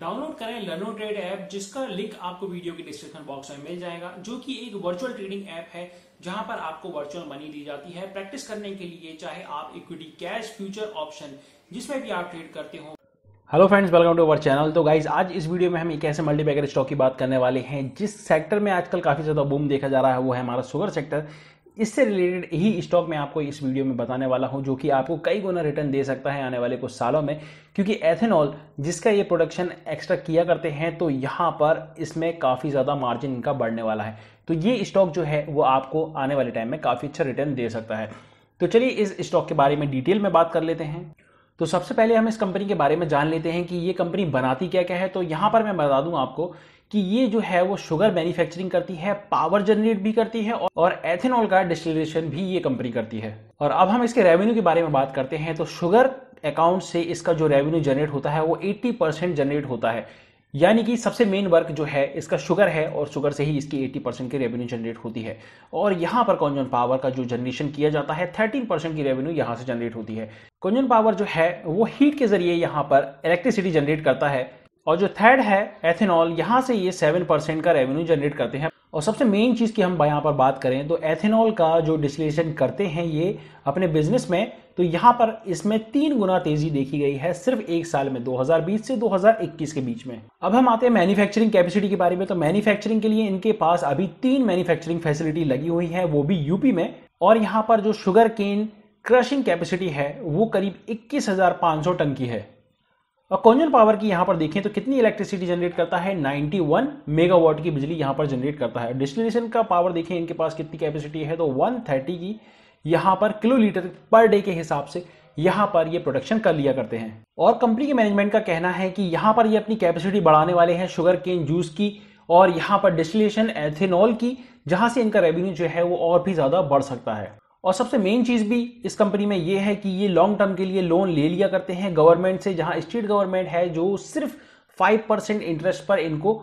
download करें Learno trade app जिसका link आपको वीडियो के डिस्क्रिप्शन बॉक्स में मिल जाएगा जो कि एक वर्चुअल ट्रेडिंग ऐप है जहां पर आपको वर्चुअल मनी दी जाती है प्रैक्टिस करने के लिए चाहे आप इक्विटी कैश फ्यूचर ऑप्शन जिसमें भी आप ट्रेड करते हो hello friends welcome to our channel तो गाइज आज इस वीडियो में हम एक ऐसे मल्टीपैकर स्टॉक की बात करने वाले हैं जिस सेक्टर में आजकल काफ़ी ज़्यादा बूम देखा जा रहा है वो है हमारा शुगर सेक्टर इससे रिलेटेड ही स्टॉक मैं आपको इस वीडियो में बताने वाला हूं जो कि आपको कई गुना रिटर्न दे सकता है आने वाले कुछ सालों में क्योंकि एथेनॉल जिसका ये प्रोडक्शन एक्स्ट्रा किया करते हैं तो यहाँ पर इसमें काफ़ी ज़्यादा मार्जिन इनका बढ़ने वाला है तो ये स्टॉक जो है वो आपको आने वाले टाइम में काफ़ी अच्छा रिटर्न दे सकता है तो चलिए इस स्टॉक के बारे में डिटेल में बात कर लेते हैं तो सबसे पहले हम इस कंपनी के बारे में जान लेते हैं कि ये कंपनी बनाती क्या क्या है तो यहां पर मैं बता दूं आपको कि ये जो है वो शुगर मैन्युफैक्चरिंग करती है पावर जनरेट भी करती है और एथेनॉल का डिस्टिलेशन भी ये कंपनी करती है और अब हम इसके रेवेन्यू के बारे में बात करते हैं तो शुगर अकाउंट से इसका जो रेवेन्यू जनरेट होता है वो 80 परसेंट जनरेट होता है यानी कि सबसे मेन वर्क जो है इसका शुगर है और शुगर से ही इसकी 80 परसेंट की रेवेन्यू जनरेट होती है और यहाँ पर कॉन्जन पावर का जो जनरेशन किया जाता है 13 परसेंट की रेवेन्यू यहाँ से जनरेट होती है कॉन्जन पावर जो है वो हीट के जरिए यहाँ पर इलेक्ट्रिसिटी जनरेट करता है और जो थर्ड है एथेनॉल यहाँ से ये सेवन परसेंट का रेवेन्यू जनरेट करते हैं और सबसे मेन चीज़ की हम यहाँ पर बात करें तो एथेनॉल का जो डिस्टिलेशन करते हैं ये अपने बिजनेस में तो यहाँ पर इसमें तीन गुना तेजी देखी गई है सिर्फ एक साल में 2020 से 2021 के बीच में अब हम आते हैं मैन्युफैक्चरिंग कैपेसिटी के बारे में तो मैन्युफैक्चरिंग के लिए इनके पास अभी तीन मैन्युफैक्चरिंग फैसिलिटी लगी हुई है वो भी यूपी में और यहाँ पर जो शुगर केन क्रशिंग कैपेसिटी है वो करीब इक्कीस टन की है और कॉन्जन पावर की यहाँ पर देखें तो कितनी इलेक्ट्रिसिटी जनरेट करता है 91 मेगावाट की बिजली यहाँ पर जनरेट करता है डिस्टिलेशन का पावर देखें इनके पास कितनी कैपेसिटी है तो 130 की यहाँ पर किलो लीटर पर डे के हिसाब से यहाँ पर ये प्रोडक्शन कर लिया करते हैं और कंपनी के मैनेजमेंट का कहना है कि यहाँ पर ये अपनी कैपेसिटी बढ़ाने वाले हैं शुगर केन जूस की और यहाँ पर डिस्टिलेशन एथेनॉल की जहाँ से इनका रेवेन्यू जो है वो और भी ज़्यादा बढ़ सकता है और सबसे मेन चीज़ भी इस कंपनी में ये है कि ये लॉन्ग टर्म के लिए लोन ले लिया करते हैं गवर्नमेंट से जहां स्टेट गवर्नमेंट है जो सिर्फ फाइव परसेंट इंटरेस्ट पर इनको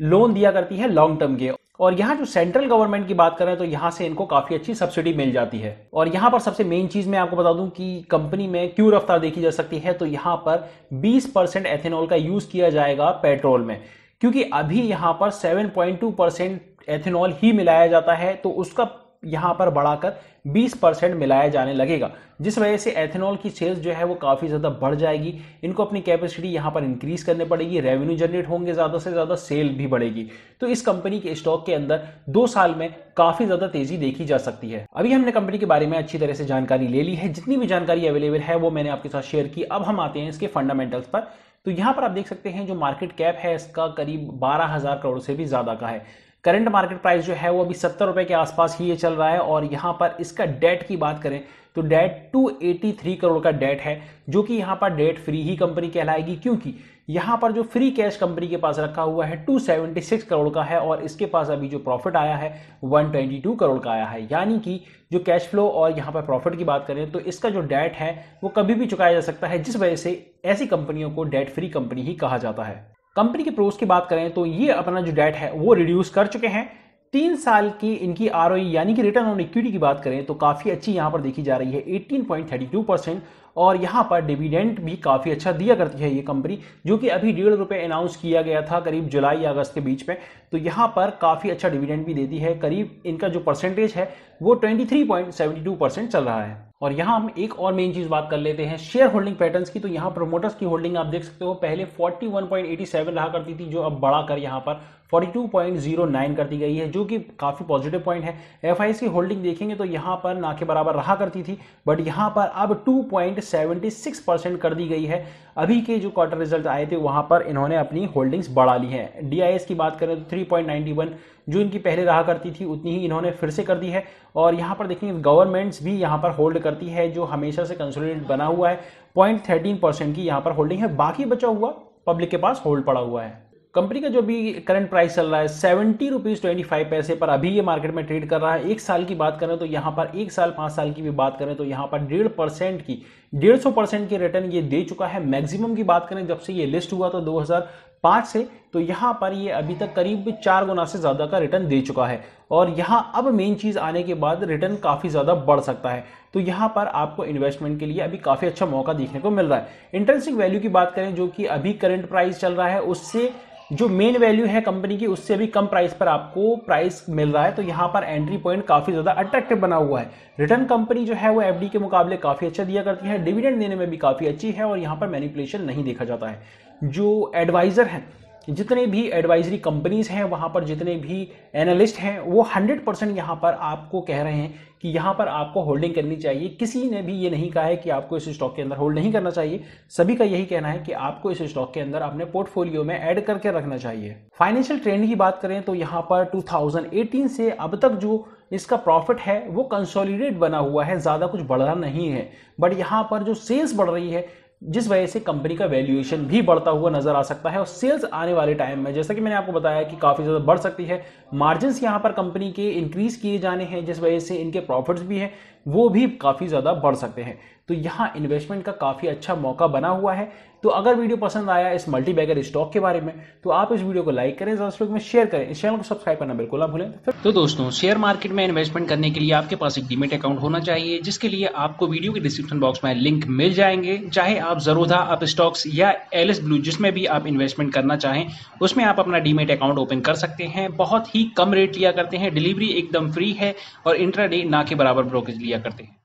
लोन दिया करती है लॉन्ग टर्म के और यहाँ जो सेंट्रल गवर्नमेंट की बात करें तो यहाँ से इनको काफी अच्छी सब्सिडी मिल जाती है और यहाँ पर सबसे मेन चीज मैं आपको बता दूं कि कंपनी में क्यों रफ्तार देखी जा सकती है तो यहाँ पर 20 परसेंट एथेनॉल का यूज किया जाएगा पेट्रोल में क्योंकि अभी यहाँ पर 7.2 परसेंट एथेनॉल ही मिलाया जाता है तो उसका यहाँ पर बढ़ाकर 20 परसेंट मिलाया जाने लगेगा जिस वजह से एथेनॉल की सेल्स जो है वो काफ़ी ज़्यादा बढ़ जाएगी इनको अपनी कैपेसिटी यहाँ पर इंक्रीज़ करने पड़ेगी रेवेन्यू जनरेट होंगे ज़्यादा से ज़्यादा सेल भी बढ़ेगी तो इस कंपनी के स्टॉक के अंदर दो साल में काफ़ी ज़्यादा तेज़ी देखी जा सकती है अभी हमने कंपनी के बारे में अच्छी तरह से जानकारी ले ली है जितनी भी जानकारी अवेलेबल है वो मैंने आपके साथ शेयर की अब हम आते हैं इसके फंडामेंटल्स पर तो यहाँ पर आप देख सकते हैं जो मार्केट कैप है इसका करीब बारह हज़ार करोड़ से भी ज़्यादा का है करंट मार्केट प्राइस जो है वो अभी सत्तर रुपये के आसपास ही ये चल रहा है और यहाँ पर इसका डेट की बात करें तो debt two eighty three crore का डेट है जो कि यहाँ पर डेट फ्री ही कंपनी कहलाएगी क्योंकि यहाँ पर जो फ्री कैश कंपनी के पास रखा हुआ है टू सेवेंटी सिक्स करोड़ का है और इसके पास अभी जो प्रॉफिट आया है वन ट्वेंटी टू करोड़ का आया है यानी कि जो कैश फ्लो और यहाँ पर प्रॉफिट की बात करें तो इसका जो डेट है वो कभी भी चुकाया जा सकता है जिस वजह से ऐसी कंपनियों को डेट फ्री कंपनी ही कहा जाता है कंपनी के प्रोस की बात करें तो ये अपना जो डेट है वो रिड्यूस कर चुके हैं तीन साल की इनकी आर e, यानी कि रिटर्न ऑन इक्विटी की बात करें तो काफ़ी अच्छी यहां पर देखी जा रही है 18.32 परसेंट और यहाँ पर डिविडेंट भी काफ़ी अच्छा दिया करती है ये कंपनी जो कि अभी डेढ़ रुपये अनाउंस किया गया था करीब जुलाई या अगस्त के बीच में तो यहाँ पर काफ़ी अच्छा डिविडेंट भी देती है करीब इनका जो परसेंटेज है वो 23.72 परसेंट चल रहा है और यहाँ हम एक और मेन चीज़ बात कर लेते हैं शेयर होल्डिंग पैटर्न्स की तो यहाँ प्रमोटर्स की होल्डिंग आप देख सकते हो पहले 41.87 रहा करती थी जो अब बढ़ाकर यहाँ पर 42.09 दी गई है जो कि काफ़ी पॉजिटिव पॉइंट है एफ की होल्डिंग देखेंगे तो यहाँ पर ना के बराबर रहा करती थी बट यहाँ पर अब टू पॉइंट 76 परसेंट कर दी गई है अभी के जो क्वार्टर रिजल्ट आए थे वहां पर इन्होंने अपनी होल्डिंग्स बढ़ा ली है डी की बात करें तो 3.91 जो इनकी पहले रहा करती थी उतनी ही इन्होंने फिर से कर दी है और यहाँ पर देखेंगे गवर्नमेंट्स भी यहाँ पर होल्ड करती है जो हमेशा से कंसोलिडेट बना हुआ है पॉइंट की यहाँ पर होल्डिंग है बाकी बचा हुआ पब्लिक के पास होल्ड पड़ा हुआ है कंपनी का जो भी करंट प्राइस चल रहा है सेवेंटी रुपीज़ ट्वेंटी फाइव पैसे पर अभी ये मार्केट में ट्रेड कर रहा है एक साल की बात करें तो यहाँ पर एक साल पांच साल की भी बात करें तो यहाँ पर डेढ़ परसेंट की डेढ़ सौ परसेंट की रिटर्न ये दे चुका है मैक्सिमम की बात करें जब से ये लिस्ट हुआ तो दो हज़ार पाँच से तो यहाँ पर ये अभी तक करीब चार गुना से ज़्यादा का रिटर्न दे चुका है और यहाँ अब मेन चीज़ आने के बाद रिटर्न काफ़ी ज़्यादा बढ़ सकता है तो यहाँ पर आपको इन्वेस्टमेंट के लिए अभी काफ़ी अच्छा मौका देखने को मिल रहा है इंटरेस्टिंग वैल्यू की बात करें जो कि अभी करंट प्राइस चल रहा है उससे जो मेन वैल्यू है कंपनी की उससे भी कम प्राइस पर आपको प्राइस मिल रहा है तो यहाँ पर एंट्री पॉइंट काफ़ी ज़्यादा अट्रैक्टिव बना हुआ है रिटर्न कंपनी जो है वो एफडी के मुकाबले काफ़ी अच्छा दिया करती है डिविडेंड देने में भी काफ़ी अच्छी है और यहाँ पर मैनिपुलेशन नहीं देखा जाता है जो एडवाइज़र है जितने भी एडवाइजरी कंपनीज हैं वहाँ पर जितने भी एनालिस्ट हैं वो 100 परसेंट यहाँ पर आपको कह रहे हैं कि यहाँ पर आपको होल्डिंग करनी चाहिए किसी ने भी ये नहीं कहा है कि आपको इस स्टॉक के अंदर होल्ड नहीं करना चाहिए सभी का यही कहना है कि आपको इस स्टॉक के अंदर अपने पोर्टफोलियो में ऐड करके रखना चाहिए फाइनेंशियल ट्रेंड की बात करें तो यहाँ पर 2018 से अब तक जो इसका प्रॉफिट है वो कंसोलिडेट बना हुआ है ज़्यादा कुछ बढ़ रहा नहीं है बट यहाँ पर जो सेल्स बढ़ रही है जिस वजह से कंपनी का वैल्यूएशन भी बढ़ता हुआ नजर आ सकता है और सेल्स आने वाले टाइम में जैसा कि मैंने आपको बताया कि काफ़ी ज़्यादा बढ़ सकती है मार्जिन यहाँ पर कंपनी के इंक्रीज़ किए जाने हैं जिस वजह से इनके प्रॉफिट्स भी हैं वो भी काफ़ी ज़्यादा बढ़ सकते हैं तो यहाँ इन्वेस्टमेंट का काफ़ी अच्छा मौका बना हुआ है तो अगर वीडियो पसंद आया इस मल्टी बैगर स्टॉक के बारे में तो आप इस वीडियो को लाइक करें ज़्यादा लोग में शेयर करें इस चैनल को सब्सक्राइब करना बिल्कुल ना भूलें तो दोस्तों शेयर मार्केट में इन्वेस्टमेंट करने के लिए आपके पास एक डीमेट अकाउंट होना चाहिए जिसके लिए आपको वीडियो के डिस्क्रिप्शन बॉक्स में लिंक मिल जाएंगे चाहे आप जरूधा आप स्टॉक्स या एल ब्लू जिसमें भी आप इन्वेस्टमेंट करना चाहें उसमें आप अपना डीमेट अकाउंट ओपन कर सकते हैं बहुत ही कम रेट लिया करते हैं डिलीवरी एकदम फ्री है और इंट्राडे ना के बराबर ब्रोकेज लिया दिया करते हैं